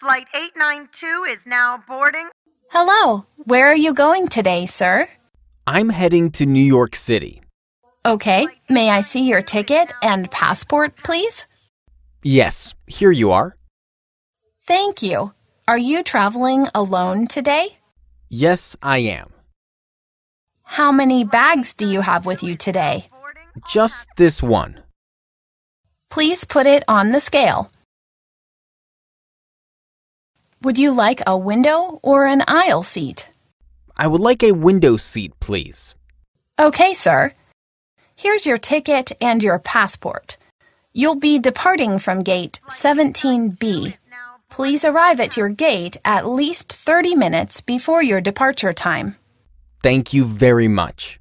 Flight 892 is now boarding. Hello. Where are you going today, sir? I'm heading to New York City. Okay. May I see your ticket and passport, please? Yes. Here you are. Thank you. Are you traveling alone today? Yes, I am. How many bags do you have with you today? Just this one. Please put it on the scale. Would you like a window or an aisle seat? I would like a window seat, please. Okay, sir. Here's your ticket and your passport. You'll be departing from gate 17B. Please arrive at your gate at least 30 minutes before your departure time. Thank you very much.